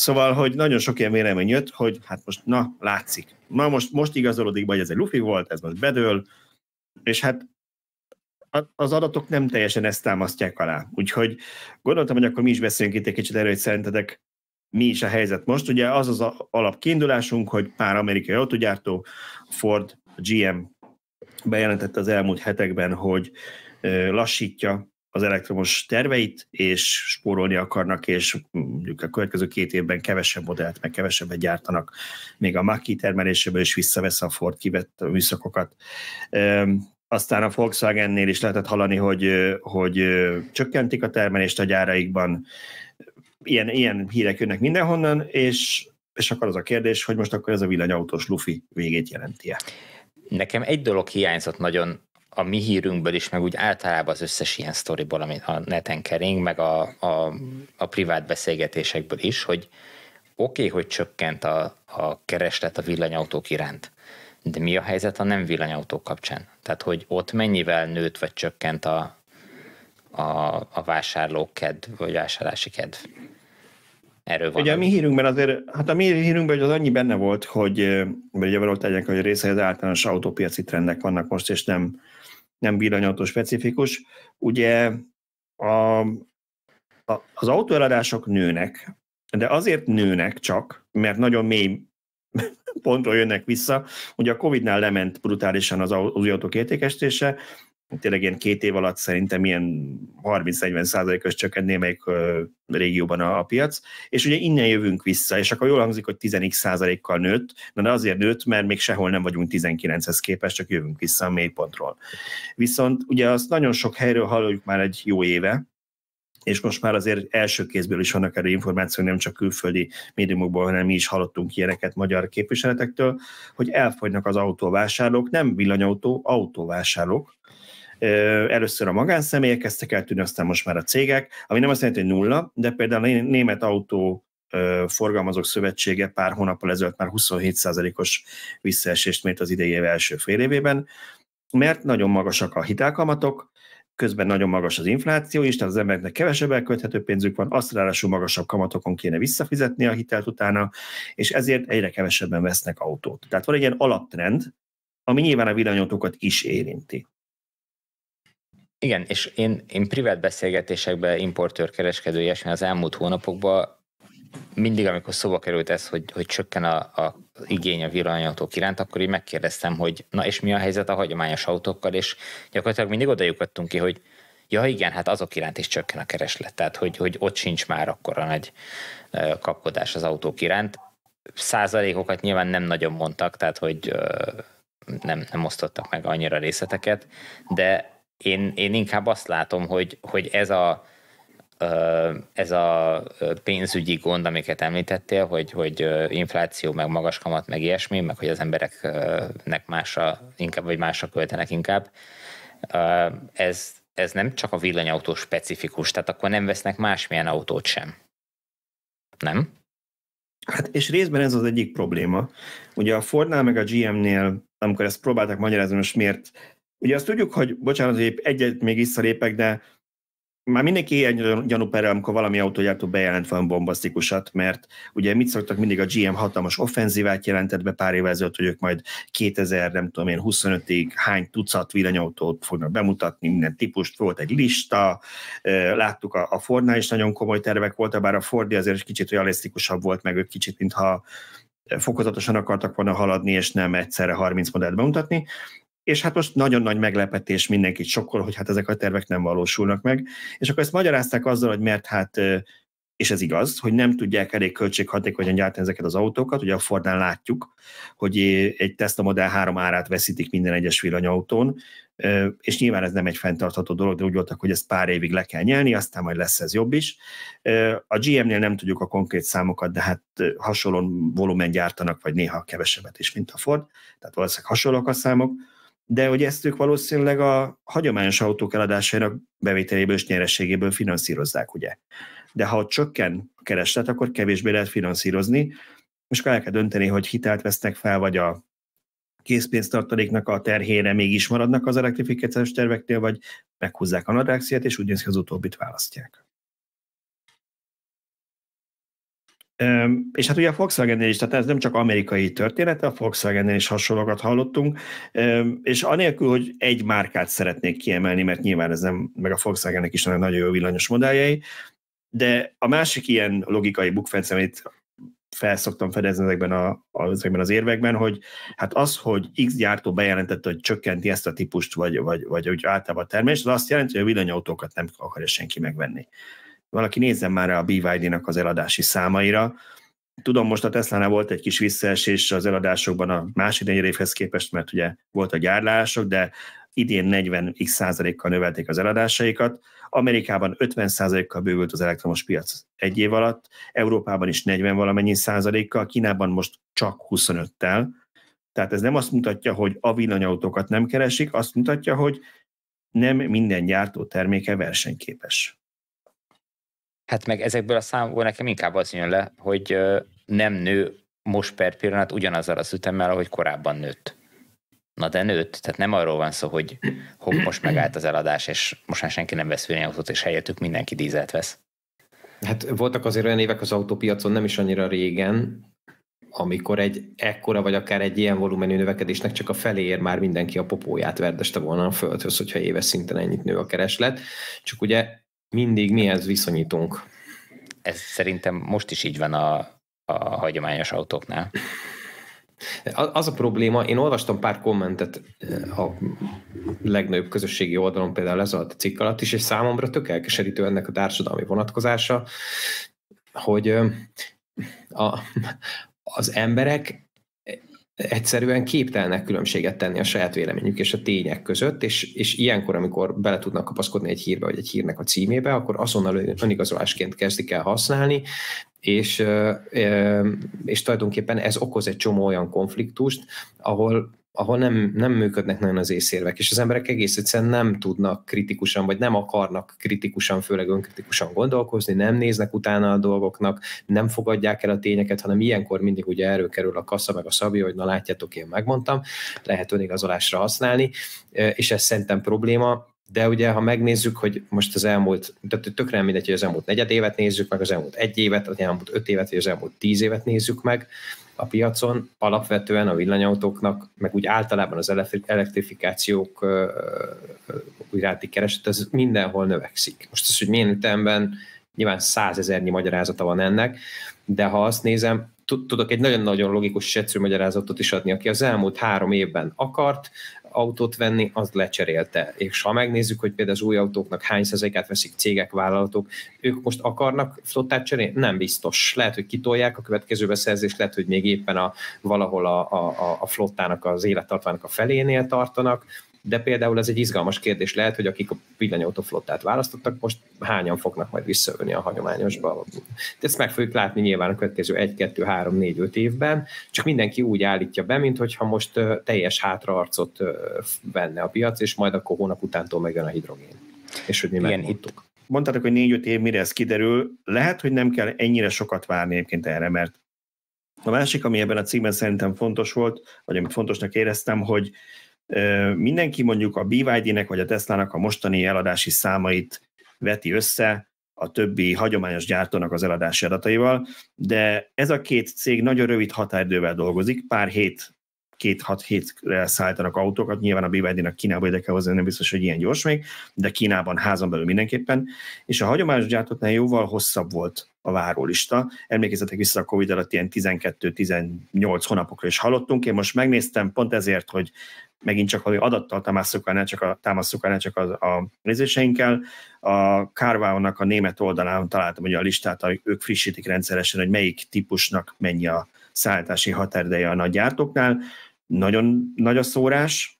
Szóval, hogy nagyon sok ilyen vélemény jött, hogy hát most na, látszik. Na most, most igazolódik, vagy ez egy lufi volt, ez most bedől, és hát az adatok nem teljesen ezt támasztják alá. Úgyhogy gondoltam, hogy akkor mi is beszéljünk itt egy kicsit erről, hogy szerintetek mi is a helyzet most. Ugye az az alapkiindulásunk, hogy pár amerikai autógyártó, Ford, GM bejelentette az elmúlt hetekben, hogy lassítja az elektromos terveit, és spórolni akarnak, és mondjuk a következő két évben kevesebb modellt, meg kevesebbet gyártanak, még a Maki termeléséből is visszavesz a Ford kivett műszakokat. Aztán a Volkswagennél is lehetett hallani, hogy, hogy csökkentik a termelést a gyáraikban, ilyen, ilyen hírek jönnek mindenhonnan, és, és akkor az a kérdés, hogy most akkor ez a villanyautós lufi végét jelenti-e? Nekem egy dolog hiányzott nagyon a mi hírünkből is, meg úgy általában az összes ilyen sztoriból, amit a neten kering, meg a, a, a privát beszélgetésekből is, hogy oké, okay, hogy csökkent a, a kereslet a villanyautók iránt, de mi a helyzet a nem villanyautók kapcsán? Tehát, hogy ott mennyivel nőtt vagy csökkent a, a, a vásárlókedv, vagy vásárlási kedv? Erről van. Ugye a mi hírünkben azért, hát a mi hírünkben az annyi benne volt, hogy, hogy ugye volt hogy része az általános autópiaci trendek vannak most, és nem nem villanyautó specifikus. Ugye a, a, az autóeladások nőnek, de azért nőnek csak, mert nagyon mély pontról jönnek vissza. Ugye a Covid-nál lement brutálisan az új autók értékesítése, tényleg ilyen két év alatt szerintem ilyen 30-40 százalékos csökkent némelyik régióban a, a piac, és ugye innen jövünk vissza, és akkor jól hangzik, hogy 10 százalékkal nőtt, de, azért nőtt, mert még sehol nem vagyunk 19-hez képest, csak jövünk vissza a mélypontról. Viszont ugye azt nagyon sok helyről halljuk már egy jó éve, és most már azért első kézből is vannak erő információk, nem csak külföldi médiumokból, hanem mi is hallottunk ilyeneket magyar képviseletektől, hogy elfogynak az autóvásárlók, nem villanyautó, autóvásárlók, Először a magánszemélyek kezdtek el tűnni, aztán most már a cégek, ami nem azt jelenti, hogy nulla, de például a Német Autó Forgalmazók Szövetsége pár hónappal ezelőtt már 27%-os visszaesést mért az idei év első fél évében, mert nagyon magasak a hitelkamatok, közben nagyon magas az infláció is, tehát az embereknek kevesebb elkölthető pénzük van, azt ráadásul magasabb kamatokon kéne visszafizetni a hitelt utána, és ezért egyre kevesebben vesznek autót. Tehát van egy ilyen alaptrend, ami nyilván a villanyautókat is érinti. Igen, és én, én privát beszélgetésekben importőr kereskedő ilyesmi az elmúlt hónapokban mindig, amikor szóba került ez, hogy, hogy csökken a, a igény a villanyautók iránt, akkor így megkérdeztem, hogy na és mi a helyzet a hagyományos autókkal, és gyakorlatilag mindig oda ki, hogy ja igen, hát azok iránt is csökken a kereslet, tehát hogy, hogy ott sincs már akkora nagy kapkodás az autók iránt. Százalékokat nyilván nem nagyon mondtak, tehát hogy nem, nem osztottak meg annyira részleteket, de én, én inkább azt látom, hogy, hogy ez a ez a pénzügyi gond, amiket említettél, hogy, hogy infláció, meg magas kamat, meg ilyesmi, meg hogy az embereknek másra inkább, vagy másra költenek inkább, ez, ez nem csak a villanyautó specifikus, tehát akkor nem vesznek másmilyen autót sem. Nem? Hát és részben ez az egyik probléma. Ugye a Fordnál meg a GM-nél, amikor ezt próbálták magyarázni, most miért Ugye azt tudjuk, hogy, bocsánat, hogy egyet még visszalépek, de már mindenki ilyen gyanúperre, amikor valami autógyártó bejelent valami bombasztikusat, mert ugye mit szoktak mindig a GM hatalmas offenzívát jelentett be pár évvel ezelőtt, hogy ők majd 2000, nem tudom én, 25-ig hány tucat villanyautót fognak bemutatni, minden típust, volt egy lista, láttuk a, a Fordnál is nagyon komoly tervek voltak, bár a Fordi azért is kicsit realisztikusabb volt, meg ők kicsit, mintha fokozatosan akartak volna haladni, és nem egyszerre 30 modellt bemutatni, és hát most nagyon nagy meglepetés mindenkit sokkal, hogy hát ezek a tervek nem valósulnak meg, és akkor ezt magyarázták azzal, hogy mert hát és ez igaz, hogy nem tudják elég költséghatékonyan gyártani ezeket az autókat, ugye a Fordán látjuk, hogy egy Tesla Model 3 árát veszítik minden egyes villanyautón, és nyilván ez nem egy fenntartható dolog, de úgy voltak, hogy ezt pár évig le kell nyelni, aztán majd lesz ez jobb is. A GM-nél nem tudjuk a konkrét számokat, de hát hasonló volumen gyártanak, vagy néha kevesebbet is, mint a Ford, tehát valószínűleg hasonlók a számok de hogy ezt ők valószínűleg a hagyományos autók eladásának bevételéből és nyerességéből finanszírozzák, ugye. De ha csökken a kereslet, akkor kevésbé lehet finanszírozni, és akkor el kell dönteni, hogy hitelt vesznek fel, vagy a készpénztartaléknak a terhére mégis maradnak az elektrifikációs terveknél, vagy meghúzzák a nadrágszíjat, és úgy néz ki, az utóbbit választják. És hát ugye a Volkswagen-nél is, tehát ez nem csak amerikai történet, a Volkswagen-nél is hasonlókat hallottunk, és anélkül, hogy egy márkát szeretnék kiemelni, mert nyilván ez nem, meg a volkswagen is nagyon jó villanyos modelljei, de a másik ilyen logikai bukfence, amit felszoktam fedezni ezekben, a, ezekben az érvekben, hogy hát az, hogy X gyártó bejelentette, hogy csökkenti ezt a típust, vagy, vagy, vagy úgy általában a termés, az azt jelenti, hogy a villanyautókat nem akarja senki megvenni valaki nézzen már rá a BYD-nak az eladási számaira. Tudom, most a tesla volt egy kis visszaesés az eladásokban a másik évhez képest, mert ugye volt a gyárlások, de idén 40x százalékkal növelték az eladásaikat, Amerikában 50 százalékkal bővült az elektromos piac egy év alatt, Európában is 40 valamennyi százalékkal, Kínában most csak 25-tel, tehát ez nem azt mutatja, hogy a villanyautókat nem keresik, azt mutatja, hogy nem minden gyártó terméke versenyképes. Hát meg ezekből a számból nekem inkább az jön le, hogy nem nő most per pillanat ugyanazzal az ütemmel, ahogy korábban nőtt. Na de nőtt, tehát nem arról van szó, hogy hopp, most megállt az eladás, és most már senki nem vesz autót, és helyettük mindenki dízelt vesz. Hát voltak azért olyan évek az autópiacon, nem is annyira régen, amikor egy ekkora vagy akár egy ilyen volumenű növekedésnek csak a feléért már mindenki a popóját verdeste volna a földhöz, hogyha éves szinten ennyit nő a kereslet. Csak ugye mindig mihez viszonyítunk. Ez szerintem most is így van a, a hagyományos autóknál. Az a probléma, én olvastam pár kommentet eh, a legnagyobb közösségi oldalon, például ez alatt a cikk alatt is, és számomra tök elkeserítő ennek a társadalmi vonatkozása, hogy eh, a, az emberek egyszerűen képtelnek különbséget tenni a saját véleményük és a tények között, és, és ilyenkor, amikor bele tudnak kapaszkodni egy hírbe vagy egy hírnek a címébe, akkor azonnal önigazolásként kezdik el használni, és, és tulajdonképpen ez okoz egy csomó olyan konfliktust, ahol ahol nem, nem működnek nagyon az észérvek, és az emberek egész egyszerűen nem tudnak kritikusan, vagy nem akarnak kritikusan, főleg önkritikusan gondolkozni, nem néznek utána a dolgoknak, nem fogadják el a tényeket, hanem ilyenkor mindig ugye erről kerül a kassa meg a szabja, hogy na látjátok, én megmondtam, lehet önigazolásra használni, és ez szerintem probléma, de ugye, ha megnézzük, hogy most az elmúlt, tehát tökre nem mindegy, hogy az elmúlt negyed évet nézzük meg, az elmúlt egy évet, az elmúlt öt évet, vagy az elmúlt tíz évet nézzük meg, a piacon alapvetően a villanyautóknak, meg úgy általában az elektrifikációk iránti kereset, az mindenhol növekszik. Most az, hogy milyen ütemben, nyilván százezernyi magyarázata van ennek, de ha azt nézem, tudok egy nagyon-nagyon logikus és egyszerű magyarázatot is adni, aki az elmúlt három évben akart, autót venni, azt lecserélte. És ha megnézzük, hogy például az új autóknak hány százalékát veszik cégek, vállalatok, ők most akarnak flottát cserélni? Nem biztos. Lehet, hogy kitolják a következő beszerzést, lehet, hogy még éppen a, valahol a, a, a flottának az élettartvának a felénél tartanak, de például ez egy izgalmas kérdés lehet, hogy akik a villanyautóflottát választottak, most hányan fognak majd visszaölni a hagyományosba. De ezt meg fogjuk látni nyilván a következő 1, 2, 3, 4, 5 évben, csak mindenki úgy állítja be, mintha most teljes hátraarcot venne a piac, és majd akkor hónap utántól megjön a hidrogén. És hogy mi Igen, megmondtuk. Mondtátok, hogy 4-5 év mire ez kiderül, lehet, hogy nem kell ennyire sokat várni egyébként erre, mert a másik, ami ebben a címben szerintem fontos volt, vagy amit fontosnak éreztem, hogy mindenki mondjuk a BYD-nek vagy a Tesla-nak a mostani eladási számait veti össze a többi hagyományos gyártónak az eladási adataival, de ez a két cég nagyon rövid határidővel dolgozik, pár hét Két-hat-hét szállítanak autókat, nyilván a byd nek Kínába ide kell hozni, nem biztos, hogy ilyen gyors még, de Kínában házon belül mindenképpen, és a hagyományos gyártóknál jóval hosszabb volt a várólista. Emlékezzetek vissza a Covid alatt ilyen 12-18 hónapokra is hallottunk. Én most megnéztem pont ezért, hogy megint csak valami adattal támasztjuk el, ne csak a, támasztjuk el, ne csak a, a nézéseinkkel. A carwow a német oldalán találtam ugye a listát, ők frissítik rendszeresen, hogy melyik típusnak mennyi a szállítási határdeje a nagy gyártóknál nagyon nagy a szórás,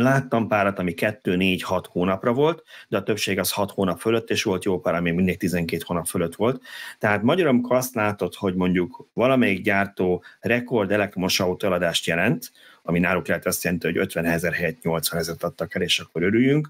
Láttam párat, ami 2-4-6 hónapra volt, de a többség az 6 hónap fölött, és volt jó pár, ami mindig 12 hónap fölött volt. Tehát magyarul, amikor azt látod, hogy mondjuk valamelyik gyártó rekord elektromos autó eladást jelent, ami náluk lehet azt jelenti, hogy 50 ezer helyett 80 ezeret adtak el, és akkor örüljünk,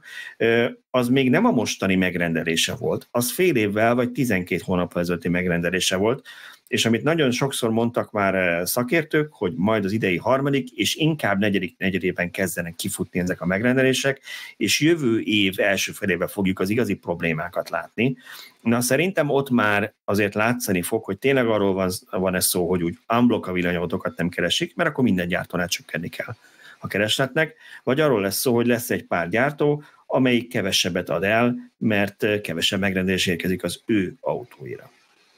az még nem a mostani megrendelése volt, az fél évvel vagy 12 hónap ezelőtti megrendelése volt, és amit nagyon sokszor mondtak már eh, szakértők, hogy majd az idei harmadik, és inkább negyedik negyedében kezdenek kifutni ezek a megrendelések, és jövő év első felében fogjuk az igazi problémákat látni. Na szerintem ott már azért látszani fog, hogy tényleg arról van, van ez szó, hogy úgy unblock a villanyautókat nem keresik, mert akkor minden gyártónál csökkenni kell a keresletnek, vagy arról lesz szó, hogy lesz egy pár gyártó, amelyik kevesebbet ad el, mert eh, kevesebb megrendelés érkezik az ő autóira.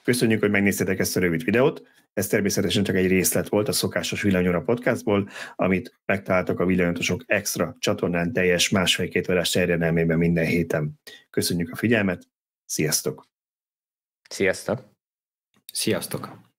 Köszönjük, hogy megnéztétek ezt a rövid videót. Ez természetesen csak egy részlet volt a szokásos Villanyóra podcastból, amit megtaláltok a Villanyotosok Extra csatornán teljes másfél-két órás terjedelmében minden héten. Köszönjük a figyelmet, sziasztok! Sziasztok! Sziasztok!